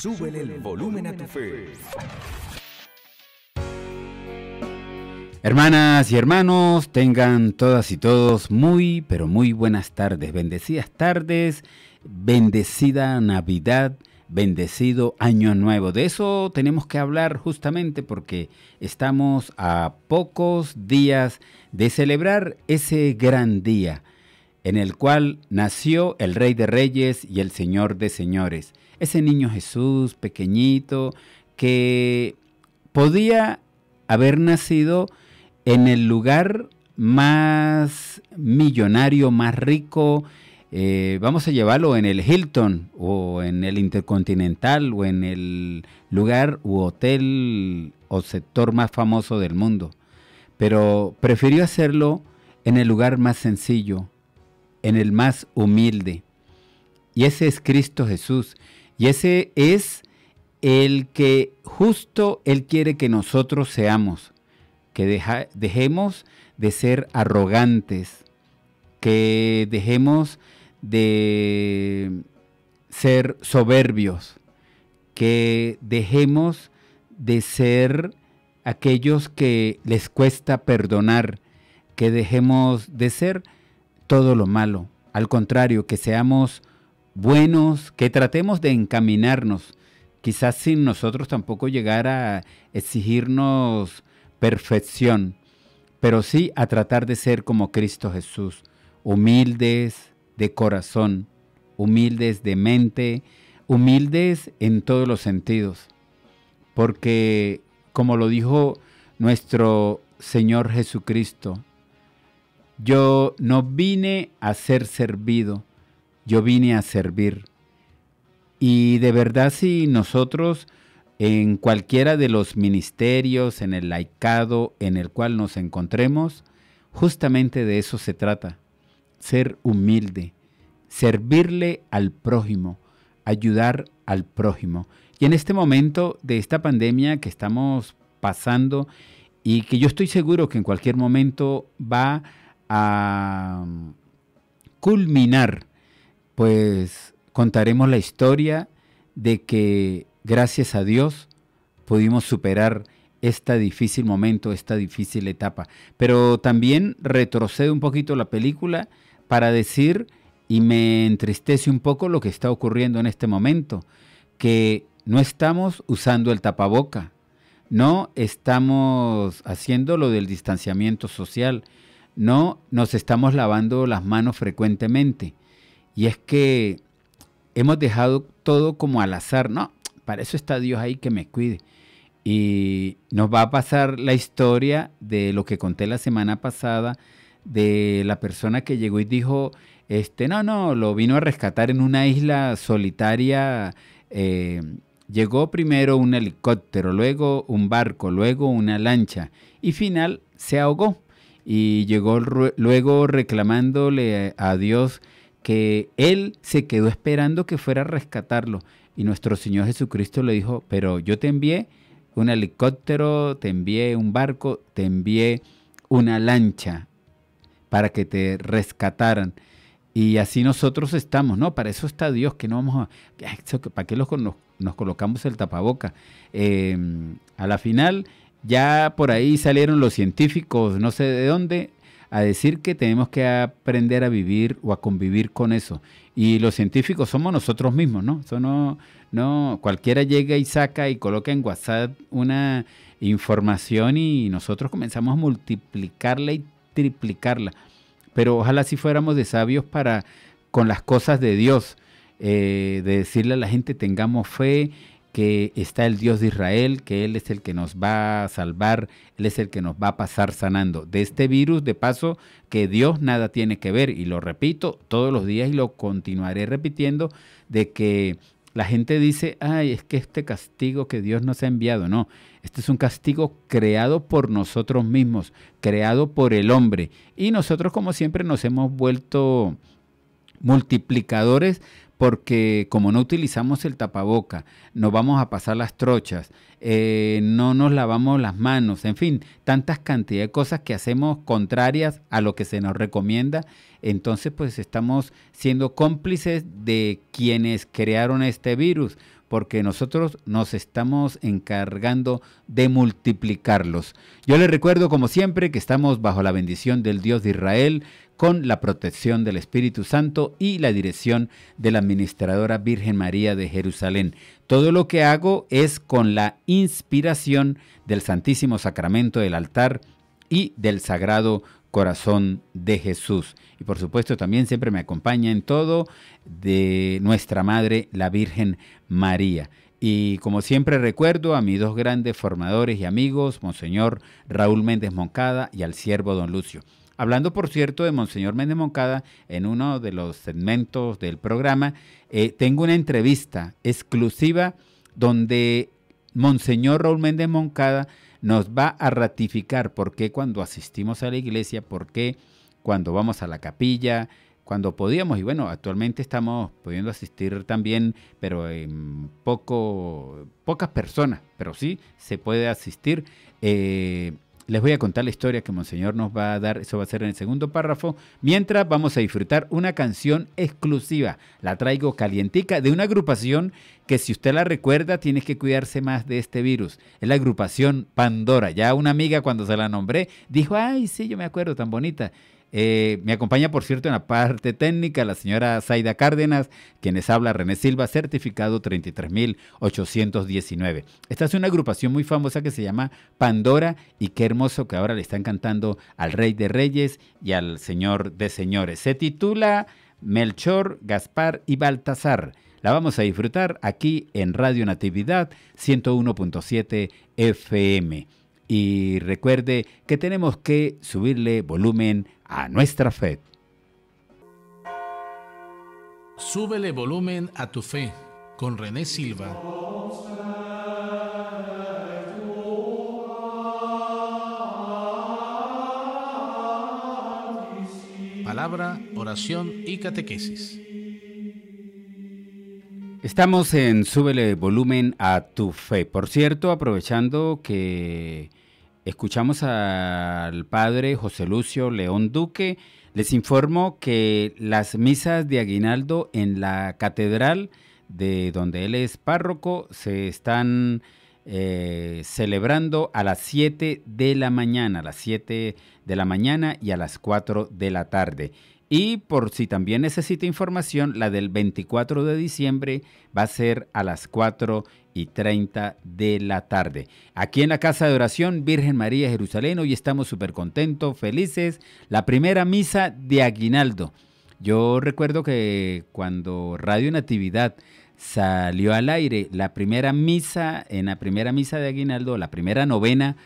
Súbele el volumen a tu fe. Hermanas y hermanos, tengan todas y todos muy, pero muy buenas tardes. Bendecidas tardes, bendecida Navidad, bendecido Año Nuevo. De eso tenemos que hablar justamente porque estamos a pocos días de celebrar ese gran día en el cual nació el Rey de Reyes y el Señor de Señores ese niño Jesús pequeñito que podía haber nacido en el lugar más millonario, más rico, eh, vamos a llevarlo en el Hilton o en el Intercontinental o en el lugar u hotel o sector más famoso del mundo. Pero prefirió hacerlo en el lugar más sencillo, en el más humilde. Y ese es Cristo Jesús. Y ese es el que justo Él quiere que nosotros seamos, que dejemos de ser arrogantes, que dejemos de ser soberbios, que dejemos de ser aquellos que les cuesta perdonar, que dejemos de ser todo lo malo. Al contrario, que seamos buenos, que tratemos de encaminarnos, quizás sin nosotros tampoco llegar a exigirnos perfección, pero sí a tratar de ser como Cristo Jesús, humildes de corazón, humildes de mente, humildes en todos los sentidos, porque como lo dijo nuestro Señor Jesucristo, yo no vine a ser servido, yo vine a servir. Y de verdad si nosotros en cualquiera de los ministerios, en el laicado en el cual nos encontremos, justamente de eso se trata, ser humilde, servirle al prójimo, ayudar al prójimo. Y en este momento de esta pandemia que estamos pasando y que yo estoy seguro que en cualquier momento va a mm, culminar pues contaremos la historia de que gracias a Dios pudimos superar este difícil momento, esta difícil etapa. Pero también retrocede un poquito la película para decir, y me entristece un poco lo que está ocurriendo en este momento, que no estamos usando el tapaboca, no estamos haciendo lo del distanciamiento social, no nos estamos lavando las manos frecuentemente. Y es que hemos dejado todo como al azar, ¿no? Para eso está Dios ahí que me cuide. Y nos va a pasar la historia de lo que conté la semana pasada, de la persona que llegó y dijo, este, no, no, lo vino a rescatar en una isla solitaria. Eh, llegó primero un helicóptero, luego un barco, luego una lancha y final se ahogó. Y llegó luego reclamándole a Dios que él se quedó esperando que fuera a rescatarlo. Y nuestro Señor Jesucristo le dijo, pero yo te envié un helicóptero, te envié un barco, te envié una lancha para que te rescataran. Y así nosotros estamos, ¿no? Para eso está Dios, que no vamos a... ¿Para qué nos, colocamos el tapaboca? Em, a la final, ya por ahí salieron los científicos, no sé de dónde, a decir que tenemos que aprender a vivir o a convivir con eso. Y los científicos somos nosotros mismos, ¿no? Eso no, cualquiera llega y saca y coloca en WhatsApp una información y nosotros comenzamos a multiplicarla y triplicarla. Pero ojalá si fuéramos de sabios para con las cosas de Dios, eh, de decirle a la gente tengamos fe, que está el Dios de Israel, que Él es el que nos va a salvar, Él es el que nos va a pasar sanando de este virus, de paso, que Dios nada tiene que ver, y lo repito todos los días y lo continuaré repitiendo, de que la gente dice, ay, es que este castigo que Dios nos ha enviado, no, este es un castigo creado por nosotros mismos, creado por el hombre, y nosotros como siempre nos hemos vuelto multiplicadores porque como no utilizamos el tapaboca, no vamos a pasar las trochas, eh, no nos lavamos las manos, en fin, tantas cantidades de cosas que hacemos contrarias a lo que se nos recomienda, entonces pues estamos siendo cómplices de quienes crearon este virus porque nosotros nos estamos encargando de multiplicarlos. Yo les recuerdo, como siempre, que estamos bajo la bendición del Dios de Israel, con la protección del Espíritu Santo y la dirección de la Administradora Virgen María de Jerusalén. Todo lo que hago es con la inspiración del Santísimo Sacramento del altar y del Sagrado corazón de Jesús. Y por supuesto también siempre me acompaña en todo de nuestra Madre, la Virgen María. Y como siempre recuerdo a mis dos grandes formadores y amigos, Monseñor Raúl Méndez Moncada y al siervo Don Lucio. Hablando, por cierto, de Monseñor Méndez Moncada, en uno de los segmentos del programa, eh, tengo una entrevista exclusiva donde Monseñor Raúl Méndez Moncada nos va a ratificar por qué cuando asistimos a la iglesia, por qué cuando vamos a la capilla, cuando podíamos, y bueno, actualmente estamos pudiendo asistir también, pero en poco, pocas personas, pero sí se puede asistir. Eh, les voy a contar la historia que Monseñor nos va a dar, eso va a ser en el segundo párrafo. Mientras vamos a disfrutar una canción exclusiva, la traigo calientica, de una agrupación que si usted la recuerda tiene que cuidarse más de este virus. Es la agrupación Pandora. Ya una amiga cuando se la nombré dijo, ay, sí, yo me acuerdo, tan bonita. Eh, me acompaña, por cierto, en la parte técnica la señora Zaida Cárdenas, quienes habla René Silva, certificado 33.819. Esta es una agrupación muy famosa que se llama Pandora y qué hermoso que ahora le están cantando al Rey de Reyes y al Señor de Señores. Se titula Melchor, Gaspar y Baltasar. La vamos a disfrutar aquí en Radio Natividad 101.7 FM. Y recuerde que tenemos que subirle volumen a nuestra fe. Súbele volumen a tu fe con René Silva. Palabra, oración y catequesis. Estamos en Súbele volumen a tu fe. Por cierto, aprovechando que Escuchamos al padre José Lucio León Duque. Les informo que las misas de aguinaldo en la catedral de donde él es párroco se están eh, celebrando a las 7 de la mañana, a las 7 de la mañana y a las 4 de la tarde. Y por si también necesita información, la del 24 de diciembre va a ser a las 4 y 30 de la tarde. Aquí en la Casa de Oración Virgen María Jerusalén, hoy estamos súper contentos, felices. La primera misa de Aguinaldo. Yo recuerdo que cuando Radio Natividad salió al aire la primera misa, en la primera misa de Aguinaldo, la primera novena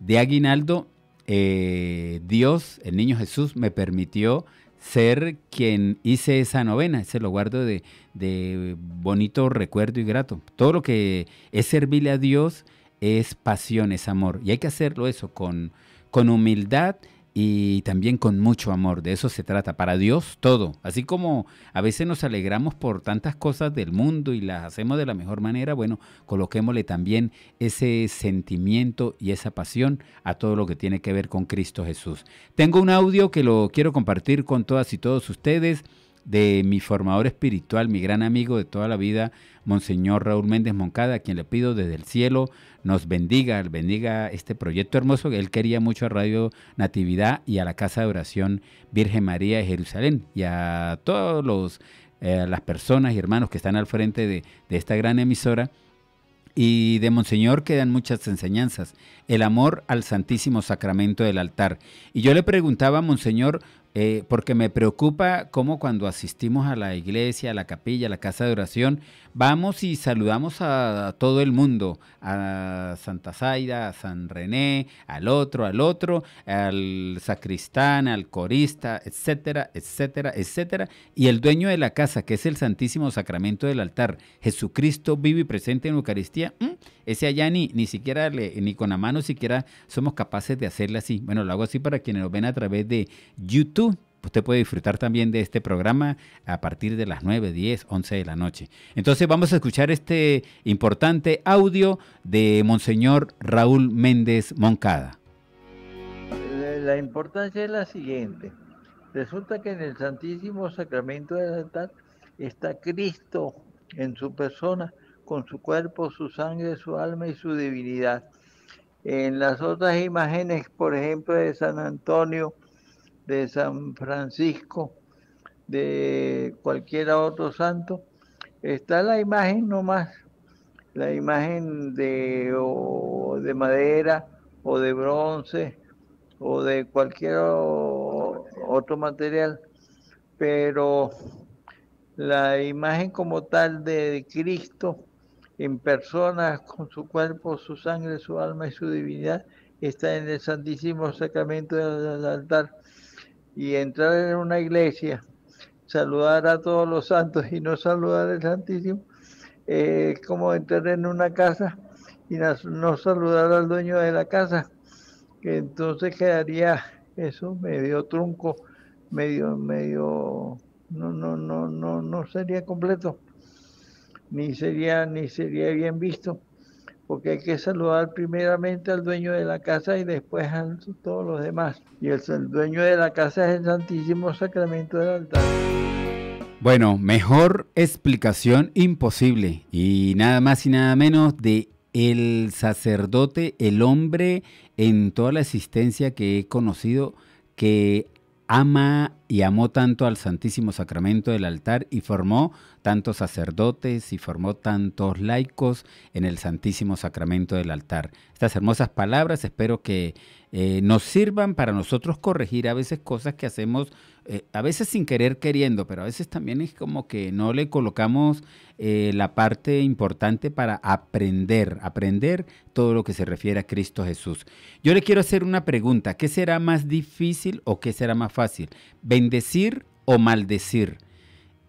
de Aguinaldo, eh, Dios, el niño Jesús, me permitió ser quien hice esa novena. Se lo guardo de, bonito recuerdo y grato. Todo lo que es servirle a Dios es pasión, es amor. Y hay que hacerlo eso con, con humildad y también con mucho amor. De eso se trata. Para Dios todo. Así como a veces nos alegramos por tantas cosas del mundo y las hacemos de la mejor manera, bueno, coloquémosle también ese sentimiento y esa pasión a todo lo que tiene que ver con Cristo Jesús. Tengo un audio que lo quiero compartir con todas y todos ustedes de mi formador espiritual, mi gran amigo de toda la vida, Monseñor Raúl Méndez Moncada, a quien le pido desde el cielo nos bendiga, bendiga este proyecto hermoso que él quería mucho a Radio Natividad y a la Casa de Oración Virgen María de Jerusalén y a todos los eh, las personas y hermanos que están al frente de, de esta gran emisora. Y de Monseñor quedan muchas enseñanzas. El amor al Santísimo Sacramento del altar. Y yo le preguntaba a Monseñor eh, porque me preocupa cómo cuando asistimos a la iglesia, a la capilla, a la casa de oración, Vamos y saludamos a, todo el mundo, a Santa Zaida, a San René, al otro, al otro, al sacristán, al corista, etcétera, etcétera, etcétera. Y el dueño de la casa, que es el Santísimo Sacramento del altar, Jesucristo vivo y presente en Eucaristía, mm, ese allá ni, ni siquiera, ni con la mano siquiera somos capaces de hacerle así. Bueno, lo hago así para quienes nos ven a través de YouTube Usted puede disfrutar también de este programa a partir de las 9, 10, 11 de la noche. Entonces vamos a escuchar este importante audio de Monseñor Raúl Méndez Moncada. Eh, la importancia es la siguiente. Resulta que en el Santísimo Sacramento de la altar está Cristo en su persona, con su cuerpo, su sangre, su alma y su divinidad. En las otras imágenes, por ejemplo, de San Antonio, de San Francisco, de cualquier otro santo, está la imagen nomás, la imagen de, de madera o de bronce o de cualquier otro material, pero la imagen como tal de Cristo en persona, con su cuerpo, su sangre, su alma y su divinidad, está en el Santísimo Sacramento del altar y entrar en una iglesia, saludar a todos los santos y no saludar al Santísimo, es eh, como entrar en una casa y no saludar al dueño de la casa, que entonces quedaría eso medio trunco, medio, medio, no, no, no, no, no sería completo, ni sería, ni sería bien visto porque hay que saludar primeramente al dueño de la casa y después a todos los demás. Y el, dueño de la casa es el Santísimo Sacramento del altar. Bueno, mejor explicación imposible. Y nada más y nada menos de el sacerdote, el hombre en toda la existencia que he conocido que ama y amó tanto al Santísimo Sacramento del altar y formó tantos sacerdotes y formó tantos laicos en el Santísimo Sacramento del altar. Estas hermosas palabras espero que eh, nos sirvan para nosotros corregir a veces cosas que hacemos, eh, a veces sin querer queriendo, pero a veces también es como que no le colocamos eh, la parte importante para aprender, aprender todo lo que se refiere a Cristo Jesús. Yo le quiero hacer una pregunta, ¿qué será más difícil o qué será más fácil? ¿Bendecir o maldecir?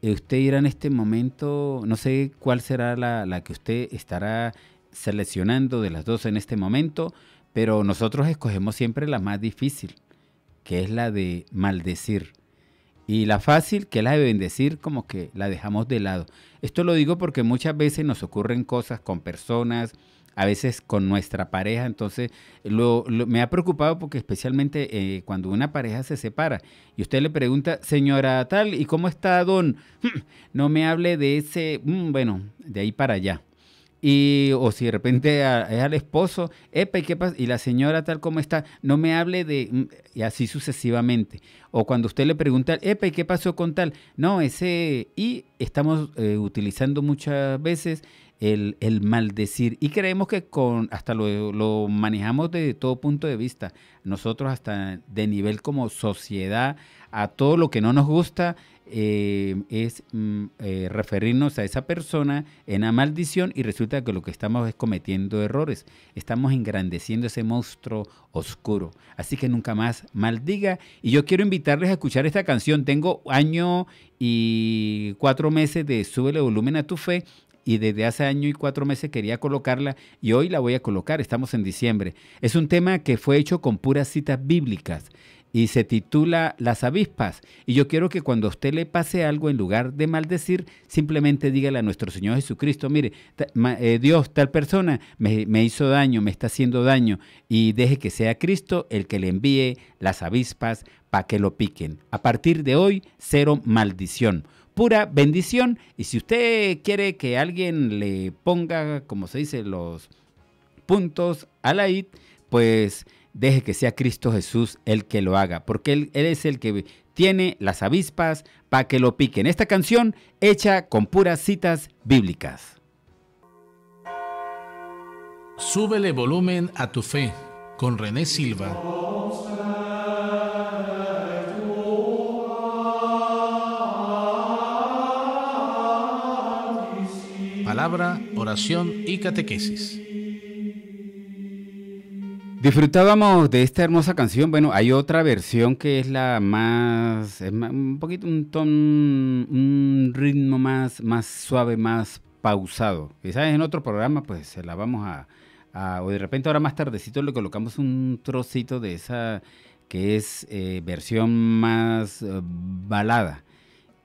Usted irá en este momento, no sé cuál será la, la que usted estará seleccionando de las dos en este momento, pero nosotros escogemos siempre la más difícil, que es la de maldecir. Y la fácil, que es la de bendecir, como que la dejamos de lado. Esto lo digo porque muchas veces nos ocurren cosas con personas, a veces con nuestra pareja. Entonces, lo, me ha preocupado porque especialmente eh, cuando una pareja se separa y usted le pregunta, señora tal, ¿y cómo está don? No me hable de ese, mm, bueno, de ahí para allá. Y, o si de repente es al esposo, epa, ¿y qué pasa? Y la señora tal como está, no me hable de, mm", y así sucesivamente. O cuando usted le pregunta, epa, ¿y qué pasó con tal? No, ese, y estamos eh, utilizando muchas veces el, maldecir. Y creemos que con hasta lo, manejamos desde todo punto de vista. Nosotros hasta de nivel como sociedad, a todo lo que no nos gusta, eh, es mm, eh, referirnos a esa persona en la maldición y resulta que lo que estamos es cometiendo errores, estamos engrandeciendo ese monstruo oscuro. Así que nunca más maldiga. Y yo quiero invitarles a escuchar esta canción. Tengo año y cuatro meses de Súbele volumen a tu fe y desde hace año y cuatro meses quería colocarla y hoy la voy a colocar, estamos en diciembre. Es un tema que fue hecho con puras citas bíblicas y se titula Las avispas. Y yo quiero que cuando a usted le pase algo, en lugar de maldecir, simplemente dígale a nuestro Señor Jesucristo, mire, eh, Dios, tal persona me, me, hizo daño, me está haciendo daño, y deje que sea Cristo el que le envíe las avispas para que lo piquen. A partir de hoy, cero maldición. Pura bendición. Y si usted quiere que alguien le ponga, como se dice, los puntos a la IT, pues deje que sea Cristo Jesús el que lo haga, porque él, es el que tiene las avispas para que lo piquen. Esta canción hecha con puras citas bíblicas. Súbele volumen a tu fe con René Silva. palabra, oración y catequesis. Disfrutábamos de esta hermosa canción. Bueno, hay otra versión que es la más, es un poquito un ton, un ritmo más, más suave, más pausado. Quizás en otro programa, pues se la vamos a, o de repente ahora más tardecito le colocamos un trocito de esa que es eh, versión más eh, balada.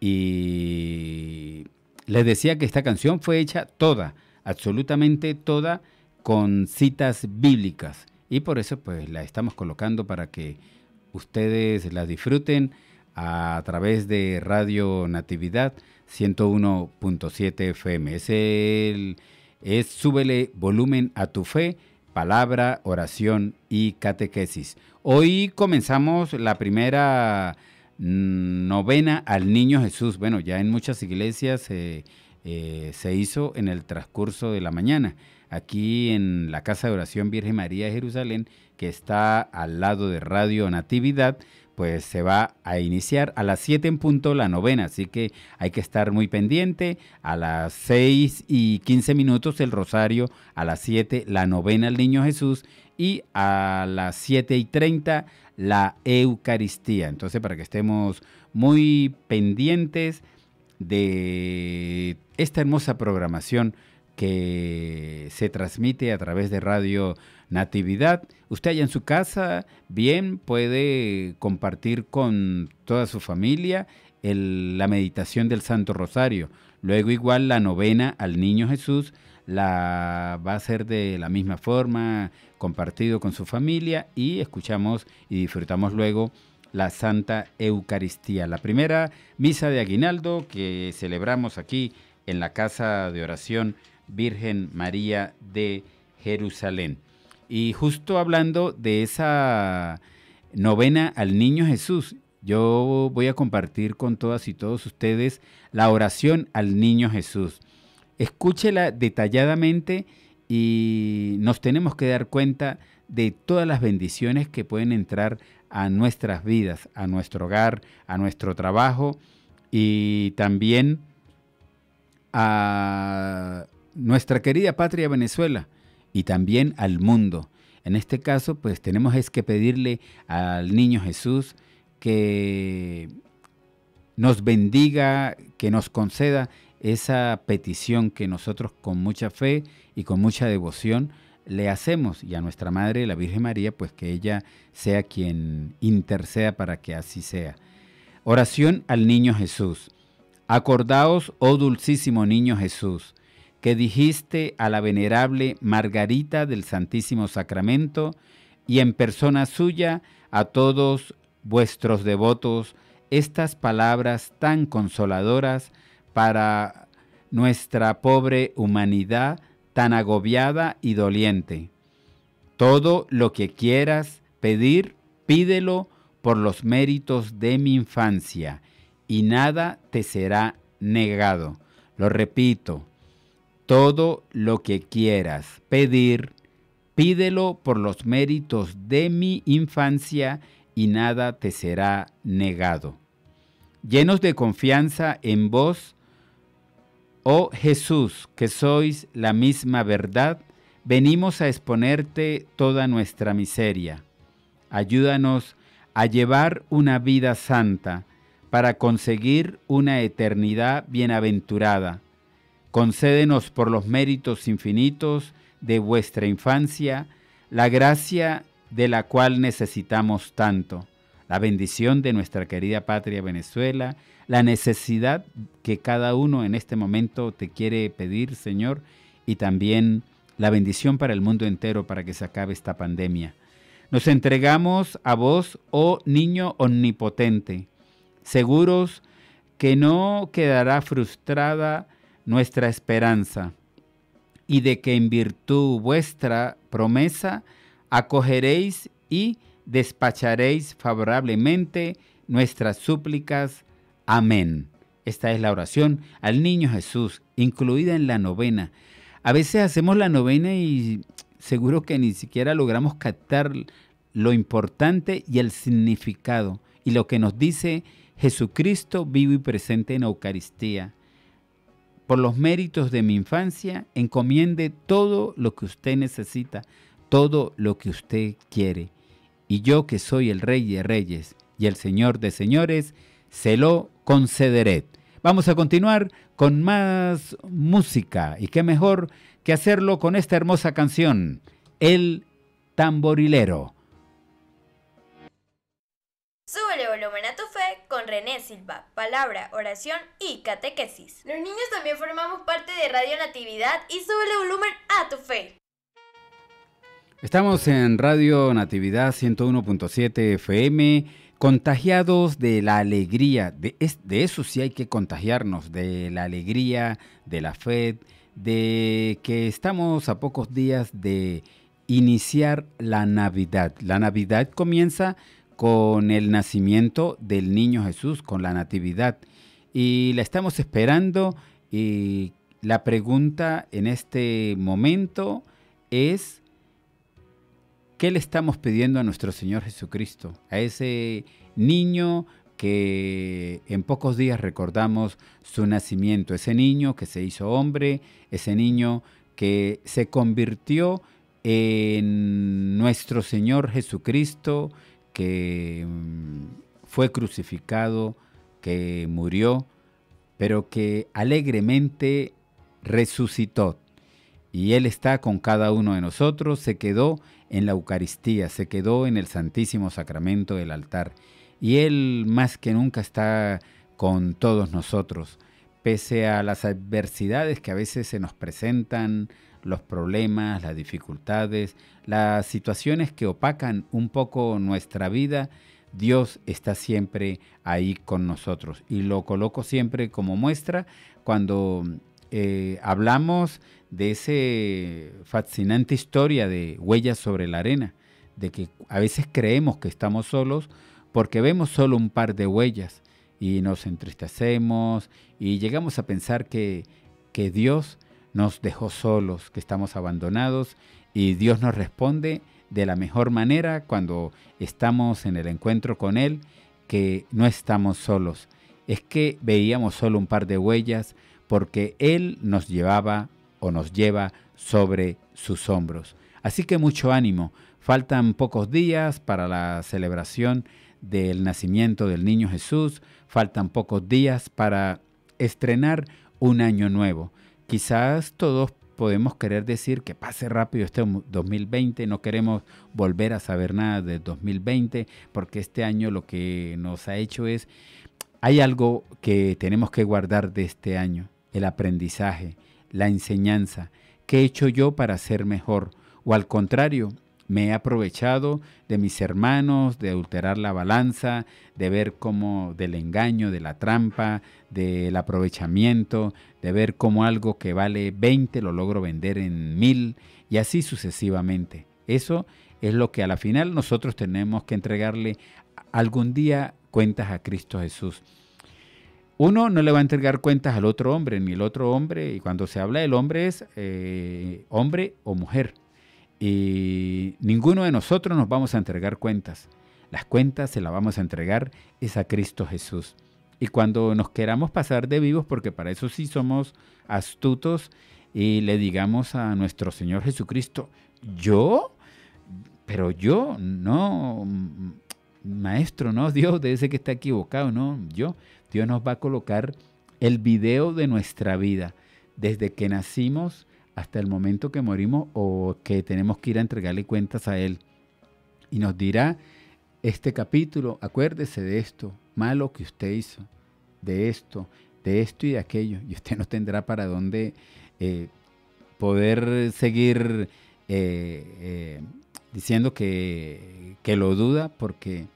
Y les decía que esta canción fue hecha toda, absolutamente toda, con citas bíblicas y por eso pues la estamos colocando para que ustedes la disfruten a través de Radio Natividad 101.7 FM. Es súbele volumen a tu fe, palabra, oración y catequesis. Hoy comenzamos la primera novena al Niño Jesús. Bueno, ya en muchas iglesias eh, eh, se hizo en el transcurso de la mañana aquí en la Casa de Oración Virgen María de Jerusalén, que está al lado de Radio Natividad, pues se va a iniciar a las 7 en punto la novena, así que hay que estar muy pendiente. A las 6 y 15 minutos el rosario, a las 7 la novena al Niño Jesús y a las 7 y 30 la Eucaristía. Entonces para que estemos muy pendientes de esta hermosa programación que se transmite a través de Radio Natividad. Usted allá en su casa, bien, puede compartir con toda su familia la meditación del Santo Rosario. Luego igual la novena al Niño Jesús la va a ser de la misma forma, compartido con su familia y escuchamos y disfrutamos luego la Santa Eucaristía, la primera misa de aguinaldo que celebramos aquí en la casa de oración Virgen María de Jerusalén. Y justo hablando de esa novena al Niño Jesús, yo voy a compartir con todas y todos ustedes la oración al Niño Jesús. Escúchela detalladamente y nos tenemos que dar cuenta de todas las bendiciones que pueden entrar a nuestras vidas, a nuestro hogar, a nuestro trabajo y también a nuestra querida patria Venezuela y también al mundo. En este caso, pues tenemos es que pedirle al niño Jesús que nos bendiga, que nos conceda esa petición que nosotros con mucha fe y con mucha devoción le hacemos y a nuestra Madre, la Virgen María, pues que ella sea quien interceda para que así sea. Oración al Niño Jesús. Acordaos, oh dulcísimo Niño Jesús, que dijiste a la venerable Margarita del Santísimo Sacramento y en persona suya a todos vuestros devotos estas palabras tan consoladoras para nuestra pobre humanidad tan agobiada y doliente. Todo lo que quieras pedir, pídelo por los méritos de mi infancia, y nada te será negado. Lo repito, todo lo que quieras pedir, pídelo por los méritos de mi infancia y nada te será negado. Llenos de confianza en vos, oh Jesús, que sois la misma verdad, venimos a exponerte toda nuestra miseria. Ayúdanos a llevar una vida santa para conseguir una eternidad bienaventurada Concédenos por los méritos infinitos de vuestra infancia la gracia de la cual necesitamos tanto, la bendición de nuestra querida patria Venezuela, la necesidad que cada uno en este momento te quiere pedir, Señor, y también la bendición para el mundo entero para que se acabe esta pandemia. Nos entregamos a vos, oh niño omnipotente, seguros que no quedará frustrada nuestra esperanza, y de que en virtud vuestra promesa acogeréis y despacharéis favorablemente nuestras súplicas. Amén. Esta es la oración al niño Jesús, incluida en la novena. A veces hacemos la novena y seguro que ni siquiera logramos captar lo importante y el significado y lo que nos dice Jesucristo vivo y presente en Eucaristía por los méritos de mi infancia, encomiende todo lo que usted necesita, todo lo que usted quiere. Y yo que soy el Rey de Reyes y el Señor de Señores, se lo concederé. Vamos a continuar con más música y qué mejor que hacerlo con esta hermosa canción, El tamborilero. el volumen a René Silva, palabra, oración y catequesis. Los niños también formamos parte de Radio Natividad y sube el volumen a tu fe. Estamos en Radio Natividad 101.7 FM, contagiados de la alegría, de, de eso sí hay que contagiarnos, de la alegría, de la fe, de que estamos a pocos días de iniciar la Navidad. La Navidad comienza con el nacimiento del niño Jesús, con la natividad. Y la estamos esperando y la pregunta en este momento es, ¿qué le estamos pidiendo a nuestro Señor Jesucristo? A ese niño que en pocos días recordamos su nacimiento, ese niño que se hizo hombre, ese niño que se convirtió en nuestro Señor Jesucristo, que mm, fue crucificado, que murió, pero que alegremente resucitó. Y Él está con cada uno de nosotros, se quedó en la Eucaristía, se quedó en el Santísimo Sacramento del altar. Y Él más que nunca está con todos nosotros, pese a las adversidades que a veces se nos presentan, los problemas, las dificultades, las situaciones que opacan un poco nuestra vida, Dios está siempre ahí con nosotros. Y lo coloco siempre como muestra cuando eh, hablamos de esa fascinante historia de huellas sobre la arena, de que a veces creemos que estamos solos porque vemos solo un par de huellas y nos entristecemos y llegamos a pensar que, que Dios nos dejó solos, que estamos abandonados y Dios nos responde de la mejor manera cuando estamos en el encuentro con Él, que no estamos solos. Es que veíamos solo un par de huellas porque Él nos llevaba o nos lleva sobre sus hombros. Así que mucho ánimo. Faltan pocos días para la celebración del nacimiento del niño Jesús. Faltan pocos días para estrenar un año nuevo quizás todos podemos querer decir que pase rápido este 2020, no queremos volver a saber nada de 2020, porque este año lo que nos ha hecho es, hay algo que tenemos que guardar de este año, el aprendizaje, la enseñanza, qué he hecho yo para ser mejor, o al contrario, me he aprovechado de mis hermanos, de alterar la balanza, de ver cómo del engaño, de la trampa, del aprovechamiento, de ver cómo algo que vale 20 lo logro vender en mil y así sucesivamente. Eso es lo que a la final nosotros tenemos que entregarle algún día cuentas a Cristo Jesús. Uno no le va a entregar cuentas al otro hombre, ni el otro hombre, y cuando se habla del hombre es eh, hombre o mujer. Y ninguno de nosotros nos vamos a entregar cuentas. Las cuentas se las vamos a entregar es a Cristo Jesús. Y cuando nos queramos pasar de vivos, porque para eso sí somos astutos, y le digamos a nuestro Señor Jesucristo, yo, pero yo, no, maestro, no, Dios, de ese que está equivocado, no, yo, Dios nos va a colocar el video de nuestra vida, desde que nacimos hasta el momento que morimos o que tenemos que ir a entregarle cuentas a Él. Y nos dirá este capítulo, acuérdese de esto, malo que usted hizo, de esto, de esto y de aquello. Y usted no tendrá para dónde eh, poder seguir eh, eh, diciendo que, que lo duda porque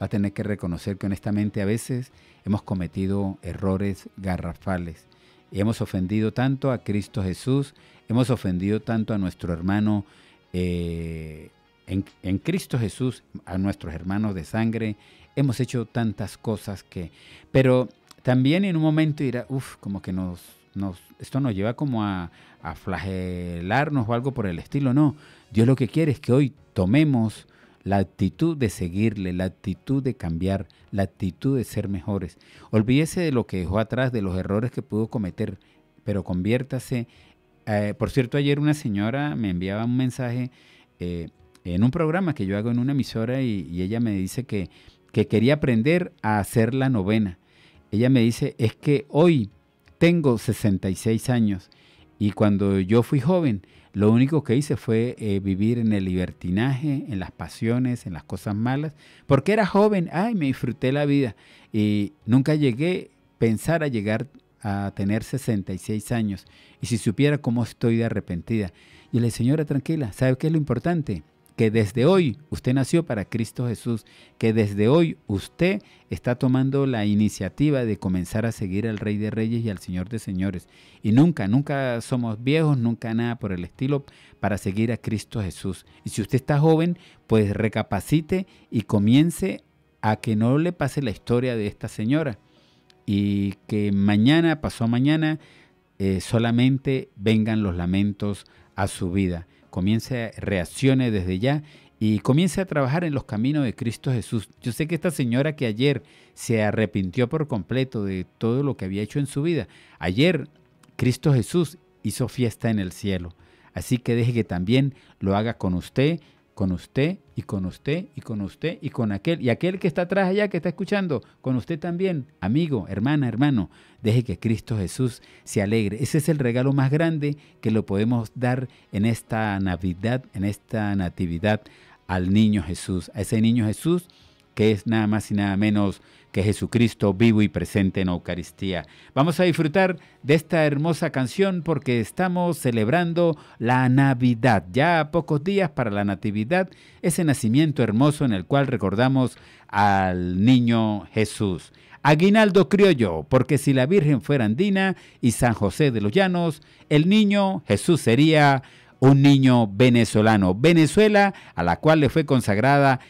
va a tener que reconocer que honestamente a veces hemos cometido errores garrafales y hemos ofendido tanto a Cristo Jesús, hemos ofendido tanto a nuestro hermano eh, en, Cristo Jesús, a nuestros hermanos de sangre, hemos hecho tantas cosas que... Pero también en un momento dirá, uff, como que nos, esto nos lleva como a, a, flagelarnos o algo por el estilo. No, Dios lo que quiere es que hoy tomemos la actitud de seguirle, la actitud de cambiar, la actitud de ser mejores. Olvídese de lo que dejó atrás, de los errores que pudo cometer, pero conviértase. Eh, por cierto, ayer una señora me enviaba un mensaje eh, en un programa que yo hago en una emisora y, y ella me dice que, que quería aprender a hacer la novena. Ella me dice, es que hoy tengo 66 años y cuando yo fui joven lo único que hice fue eh, vivir en el libertinaje, en las pasiones, en las cosas malas, porque era joven, ay, me disfruté la vida. Y nunca llegué a pensar a llegar a tener 66 años. Y si supiera cómo estoy de arrepentida. Y le señora, tranquila, ¿sabe qué es lo importante? que desde hoy usted nació para Cristo Jesús, que desde hoy usted está tomando la iniciativa de comenzar a seguir al Rey de Reyes y al Señor de Señores. Y nunca, nunca somos viejos, nunca nada por el estilo, para seguir a Cristo Jesús. Y si usted está joven, pues recapacite y comience a que no le pase la historia de esta señora. Y que mañana, pasó mañana, eh, solamente vengan los lamentos a su vida comience, reaccione desde ya y comience a trabajar en los caminos de Cristo Jesús. Yo sé que esta señora que ayer se arrepintió por completo de todo lo que había hecho en su vida, ayer Cristo Jesús hizo fiesta en el cielo. Así que deje que también lo haga con usted, con usted y con usted y con usted y con aquel. Y aquel que está atrás allá, que está escuchando, con usted también, amigo, hermana, hermano. Deje que Cristo Jesús se alegre. Ese es el regalo más grande que lo podemos dar en esta Navidad, en esta Natividad al niño Jesús, a ese niño Jesús que es nada más y nada menos que Jesucristo vivo y presente en Eucaristía. Vamos a disfrutar de esta hermosa canción porque estamos celebrando la Navidad, ya a pocos días para la Natividad, ese nacimiento hermoso en el cual recordamos al niño Jesús. Aguinaldo Criollo, porque si la Virgen fuera andina y San José de los Llanos, el niño Jesús sería un niño venezolano. Venezuela, a la cual le fue consagrada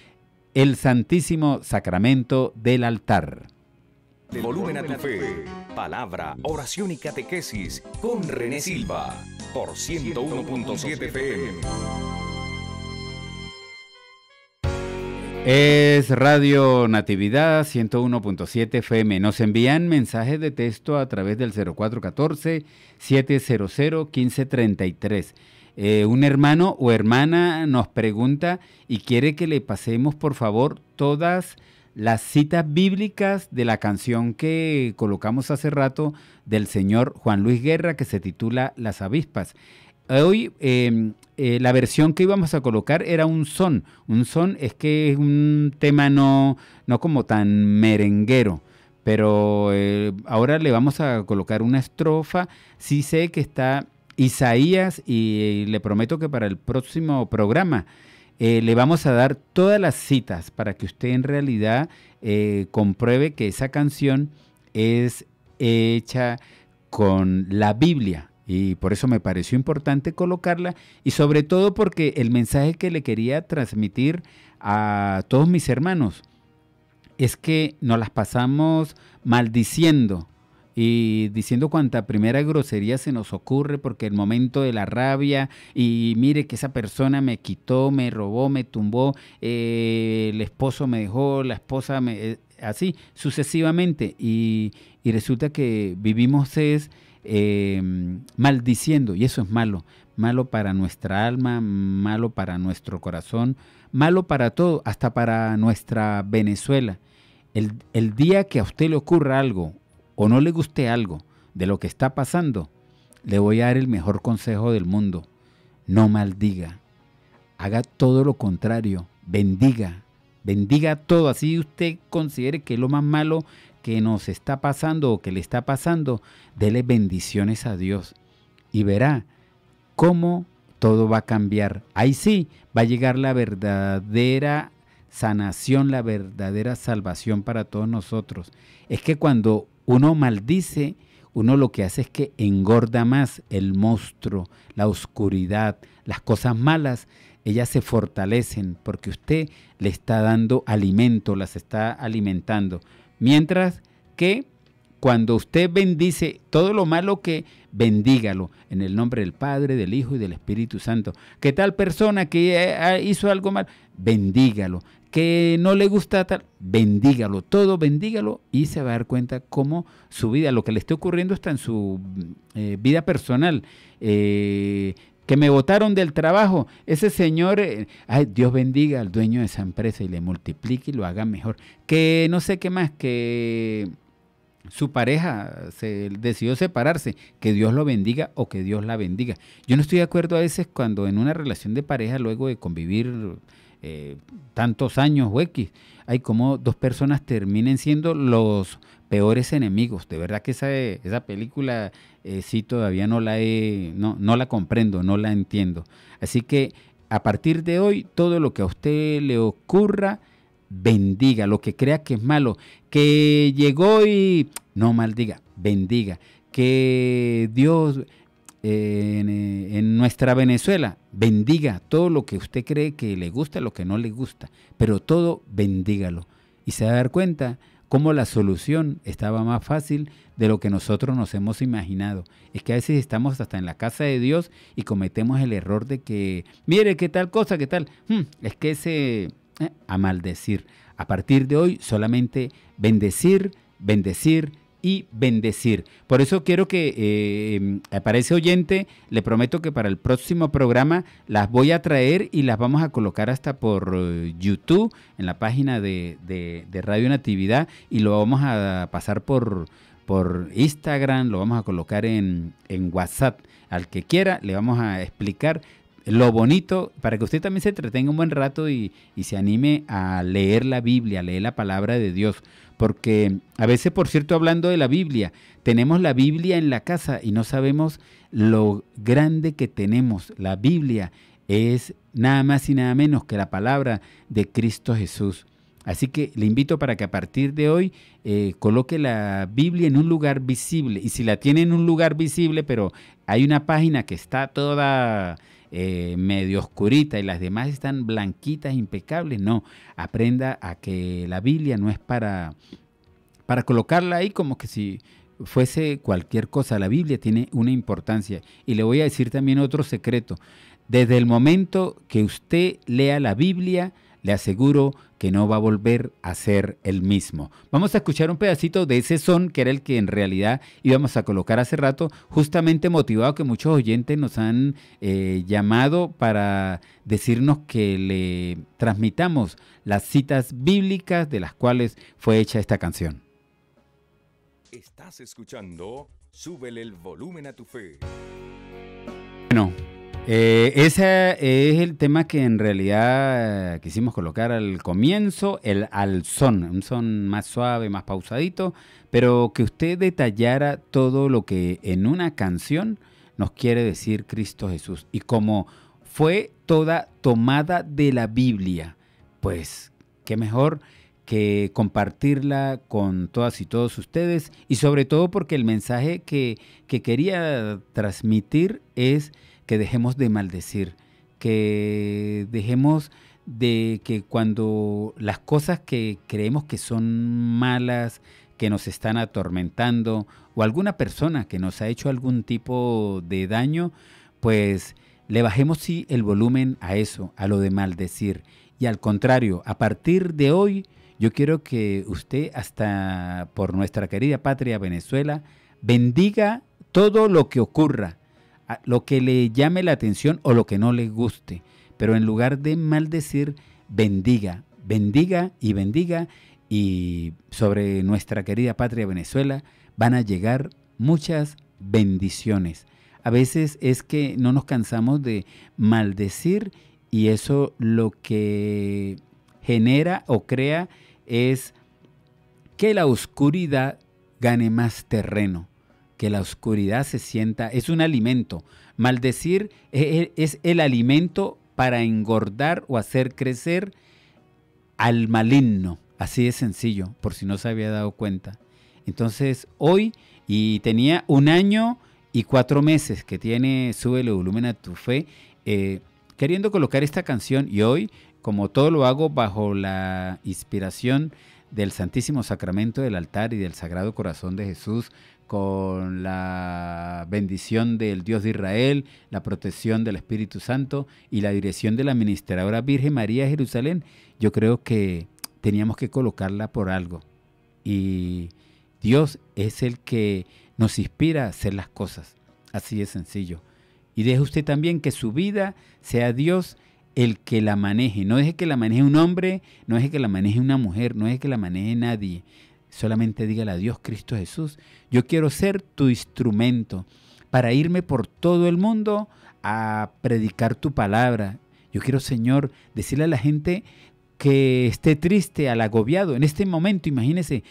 el Santísimo Sacramento del altar. volumen a tu fe, palabra, oración y catequesis con René Silva por 101.7 FM. Es Radio Natividad 101.7 FM. Nos envían mensajes de texto a través del 0414 700 1533. Eh, un hermano o hermana nos pregunta y quiere que le pasemos por favor todas las citas bíblicas de la canción que colocamos hace rato del señor Juan Luis Guerra que se titula Las avispas. Hoy em, eh, la versión que íbamos a colocar era un son. Un son es que es un tema no, no como tan merenguero. Pero eh, ahora le vamos a colocar una estrofa. Sí sé que está Isaías y le prometo que para el próximo programa eh, le vamos a dar todas las citas para que usted en realidad eh, compruebe que esa canción es hecha con la Biblia. Y por eso me pareció importante colocarla y sobre todo porque el mensaje que le quería transmitir a todos mis hermanos es que nos las pasamos maldiciendo y diciendo cuanta primera grosería se nos ocurre porque el momento de la rabia y mire que esa persona me quitó, me robó, me tumbó, eh, el esposo me dejó, la esposa me... Eh, así, sucesivamente. Y, resulta que vivimos es... Eh, maldiciendo, y eso es malo, malo para nuestra alma, malo para nuestro corazón, malo para todo, hasta para nuestra Venezuela. El, el, día que a usted le ocurra algo o no le guste algo de lo que está pasando, le voy a dar el mejor consejo del mundo. No maldiga. Haga todo lo contrario. Bendiga. Bendiga todo. Así usted considere que lo más malo que nos está pasando o que le está pasando. Dele bendiciones a Dios. Y verá cómo todo va a cambiar. Ahí sí va a llegar la verdadera sanación, la verdadera salvación para todos nosotros. Es que cuando uno maldice, uno lo que hace es que engorda más el monstruo, la oscuridad, las cosas malas, ellas se fortalecen porque usted le está dando alimento, las está alimentando. Mientras que cuando usted bendice todo lo malo que bendígalo en el nombre del Padre, del Hijo y del Espíritu Santo. Que tal persona que eh, ah, hizo algo mal, bendígalo. Que no le gusta tal, bendígalo. Todo bendígalo y se va a dar cuenta cómo su vida, lo que le está ocurriendo está en su mm, eh, vida personal. Eh, que me votaron del trabajo. Ese señor, ay, Dios bendiga al dueño de esa empresa y le multiplique y lo haga mejor. Que no sé qué más, que su pareja se decidió separarse, que Dios lo bendiga o que Dios la bendiga. Yo no estoy de acuerdo a veces cuando en una relación de pareja, luego de convivir eh, tantos años o X, hay como dos personas terminen siendo los peores enemigos. De verdad que esa, esa película eh, sí todavía no la he, no, no la comprendo, no la entiendo. Así que a partir de hoy, todo lo que a usted le ocurra, bendiga, lo que crea que es malo, que llegó y no maldiga, bendiga, que Dios eh, en, nuestra Venezuela bendiga todo lo que usted cree que le gusta, lo que no le gusta, pero todo bendígalo. Y se va a dar cuenta cómo la solución estaba más fácil de lo que nosotros nos hemos imaginado. Es que a veces estamos hasta en la casa de Dios y cometemos el error de que, mire, qué tal cosa, qué tal. Hmm, es que ese a maldecir. A partir de hoy solamente bendecir, bendecir y bendecir. Por eso quiero que eh, eh para oyente le prometo que para el próximo programa las voy a traer y las vamos a colocar hasta por eh, YouTube en la página de, Radio Natividad y lo vamos a pasar por por Instagram, lo vamos a colocar en, en WhatsApp. Al que quiera, le vamos a explicar lo bonito, para que usted también se entretenga un buen rato y, se anime a leer la Biblia, a leer la palabra de Dios. Porque a veces, por cierto, hablando de la Biblia, tenemos la Biblia en la casa y no sabemos lo grande que tenemos. La Biblia es nada más y nada menos que la palabra de Cristo Jesús. Así que le invito para que a partir de hoy eh, coloque la Biblia en un lugar visible. Y si la tiene en un lugar visible, pero hay una página que está toda eh, medio oscurita y las demás están blanquitas, impecables. No, aprenda a que la Biblia no es para, para colocarla ahí como que si fuese cualquier cosa. La Biblia tiene una importancia. Y le voy a decir también otro secreto. Desde el momento que usted lea la Biblia, le aseguro que no va a volver a ser el mismo. Vamos a escuchar un pedacito de ese son que era el que en realidad íbamos a colocar hace rato, justamente motivado que muchos oyentes nos han eh, llamado para decirnos que le transmitamos las citas bíblicas de las cuales fue hecha esta canción. Estás escuchando, súbele el volumen a tu fe. Bueno, eh, ese es el tema que en realidad quisimos colocar al comienzo, el al son, un son más suave, más pausadito, pero que usted detallara todo lo que en una canción nos quiere decir Cristo Jesús y como fue toda tomada de la Biblia, pues qué mejor que compartirla con todas y todos ustedes y sobre todo porque el mensaje que, que quería transmitir es que dejemos de maldecir, que dejemos de que cuando las cosas que creemos que son malas, que nos están atormentando o alguna persona que nos ha hecho algún tipo de daño, pues le bajemos sí el volumen a eso, a lo de maldecir. Y al contrario, a partir de hoy yo quiero que usted, hasta por nuestra querida patria Venezuela, bendiga todo lo que ocurra, lo que le llame la atención o lo que no le guste. Pero en lugar de maldecir, bendiga, bendiga y bendiga. Y sobre nuestra querida patria Venezuela van a llegar muchas bendiciones. A veces es que no nos cansamos de maldecir y eso lo que genera o crea es que la oscuridad gane más terreno, que la oscuridad se sienta, es un alimento. Maldecir e, e, es el alimento para engordar o hacer crecer al maligno. Así de sencillo, por si no se había dado cuenta. Entonces, hoy, y tenía un año y cuatro meses que tiene el Volumen a tu Fe, eh, queriendo colocar esta canción y hoy como todo lo hago bajo la inspiración del Santísimo Sacramento del altar y del Sagrado Corazón de Jesús, con la bendición del Dios de Israel, la protección del Espíritu Santo y la dirección de la ministradora Virgen María de Jerusalén, yo creo que teníamos que colocarla por algo. Y Dios es el que nos inspira a hacer las cosas. Así de sencillo. Y deje usted también que su vida sea Dios el que la maneje. No deje que la maneje un hombre, no deje que la maneje una mujer, no deje que la maneje nadie. Solamente dígale a Dios Cristo Jesús, yo quiero ser tu instrumento para irme por todo el mundo a predicar tu palabra. Yo quiero, Señor, decirle a la gente que esté triste, al agobiado. En este momento, imagínese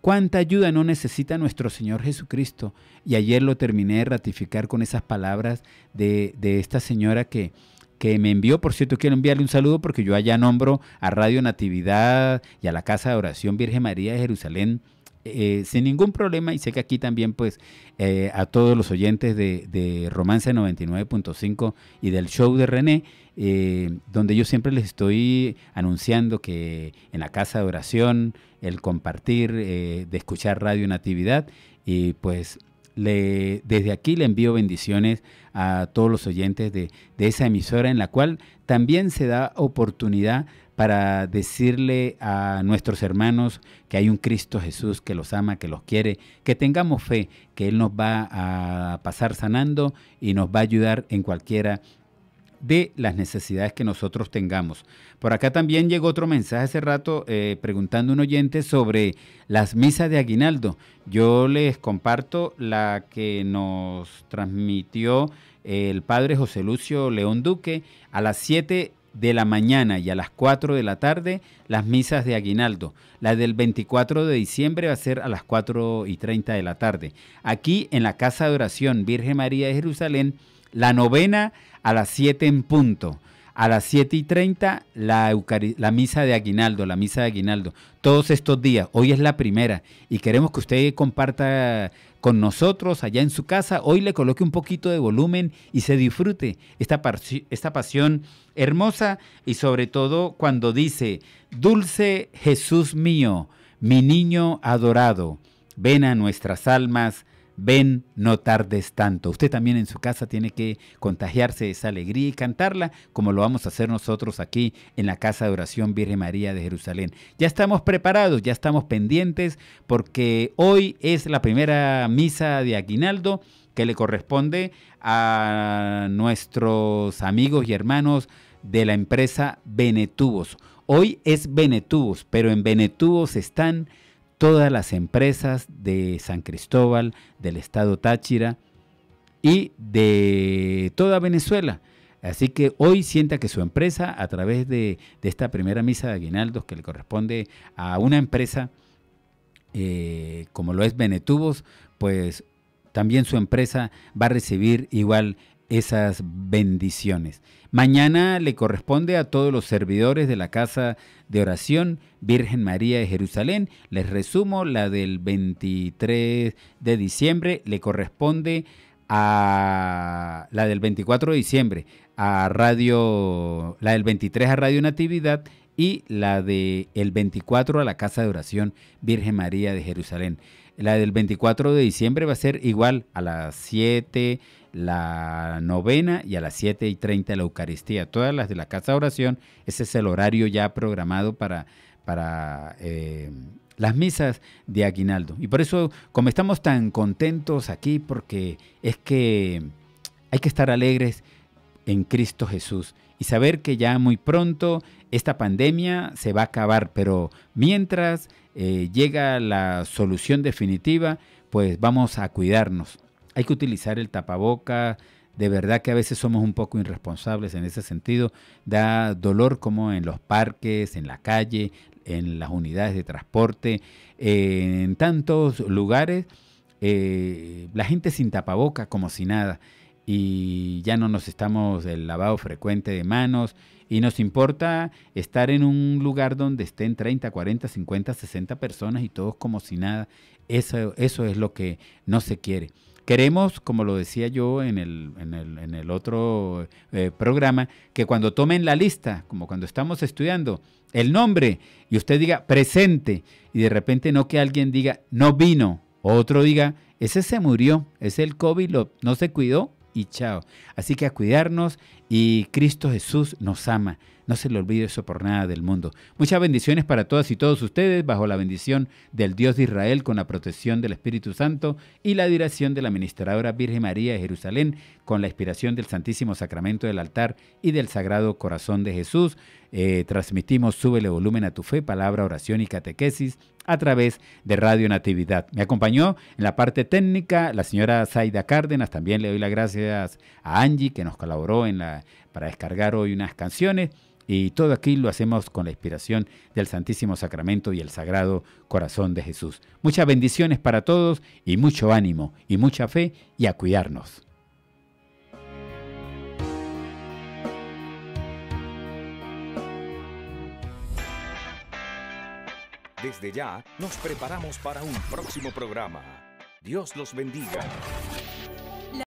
cuánta ayuda no necesita nuestro Señor Jesucristo. Y ayer lo terminé de ratificar con esas palabras de esta señora que, que me envió. Por cierto, quiero enviarle un saludo porque yo allá nombro a Radio Natividad y a la Casa de Oración Virgen María de Jerusalén. Eh, sin ningún problema y sé que aquí también pues eh, a todos los oyentes de, Romance 99.5 y del show de René, eh, donde yo siempre les estoy anunciando que en la casa de oración, el compartir, de escuchar Radio Natividad y pues desde aquí le envío bendiciones a todos los oyentes de, de esa emisora en la cual también se da oportunidad para decirle a nuestros hermanos que hay un Cristo Jesús que los ama, que los quiere, que tengamos fe, que Él nos va a pasar sanando y nos va a ayudar en cualquiera de las necesidades que nosotros tengamos. Por acá también llegó otro mensaje hace rato eh, preguntando un oyente sobre las misas de aguinaldo. Yo les comparto la que nos transmitió eh, el padre José Lucio León Duque a las 7 de la mañana y a las 4 de la tarde las misas de aguinaldo. La del 24 de diciembre va a ser a las 4 y 30 de la tarde. Aquí en la Casa de Oración Virgen María de Jerusalén, la novena a las 7 en punto. A las 7 y 30 la, la, misa de Aguinaldo, la misa de Aguinaldo. Todos estos días, hoy es la primera y queremos que usted comparta con nosotros allá en su casa. Hoy le coloque un poquito de volumen y se disfrute esta, esta pasión hermosa y sobre todo cuando dice, dulce Jesús mío, mi niño adorado, ven a nuestras almas Ven, no tardes tanto. Usted también en su casa tiene que contagiarse de esa alegría y cantarla como lo vamos a hacer nosotros aquí en la Casa de Oración Virgen María de Jerusalén. Ya estamos preparados, ya estamos pendientes porque hoy es la primera misa de Aguinaldo que le corresponde a nuestros amigos y hermanos de la empresa Benetubos. Hoy es Benetubos, pero en Benetubos están todas las empresas de San Cristóbal, del estado Táchira y de toda Venezuela. Así que hoy sienta que su empresa, a través de, esta primera misa de aguinaldos que le corresponde a una empresa eh, como lo es Benetubos, pues también su empresa va a recibir igual esas bendiciones. Mañana le corresponde a todos los servidores de la Casa de Oración Virgen María de Jerusalén. Les resumo, la del 23 de diciembre le corresponde a la del 24 de diciembre a Radio, la del 23 a Radio Natividad y la del el 24 a la Casa de Oración Virgen María de Jerusalén. La del 24 de diciembre va a ser igual a las 7 la novena y a las 7 y 30 la Eucaristía. Todas las de la Casa de Oración, ese es el horario ya programado para, para eh, las misas de Aguinaldo. Y por eso, como estamos tan contentos aquí, porque es que hay que estar alegres en Cristo Jesús y saber que ya muy pronto esta pandemia se va a acabar, pero mientras eh, llega la solución definitiva, pues vamos a cuidarnos, hay que utilizar el tapaboca. De verdad que a veces somos un poco irresponsables en ese sentido. Da dolor como en los parques, en la calle, en las unidades de transporte, en tantos lugares. Eh, la gente sin tapaboca, como si nada. Y ya no nos estamos el lavado frecuente de manos. Y nos importa estar en un lugar donde estén 30, 40, 50, 60 personas y todos como si nada. Eso, eso es lo que no se quiere. Queremos, como lo decía yo en el, en el, en el otro eh, programa, que cuando tomen la lista, como cuando estamos estudiando, el nombre y usted diga presente y de repente no que alguien diga no vino, otro diga ese se murió, es el COVID, no se cuidó y chao. Así que a cuidarnos y Cristo Jesús nos ama. No se le olvide eso por nada del mundo. Muchas bendiciones para todas y todos ustedes, bajo la bendición del Dios de Israel, con la protección del Espíritu Santo y la dirección de la Ministradora Virgen María de Jerusalén, con la inspiración del Santísimo Sacramento del altar y del Sagrado Corazón de Jesús. Eh, transmitimos Súbele Volumen a tu Fe, Palabra, Oración y Catequesis a través de Radio Natividad. Me acompañó en la parte técnica la señora Zaida Cárdenas. También le doy las gracias a Angie que nos colaboró en la, para descargar hoy unas canciones. Y todo aquí lo hacemos con la inspiración del Santísimo Sacramento y el Sagrado Corazón de Jesús. Muchas bendiciones para todos y mucho ánimo y mucha fe y a cuidarnos. Desde ya nos preparamos para un próximo programa. Dios los bendiga.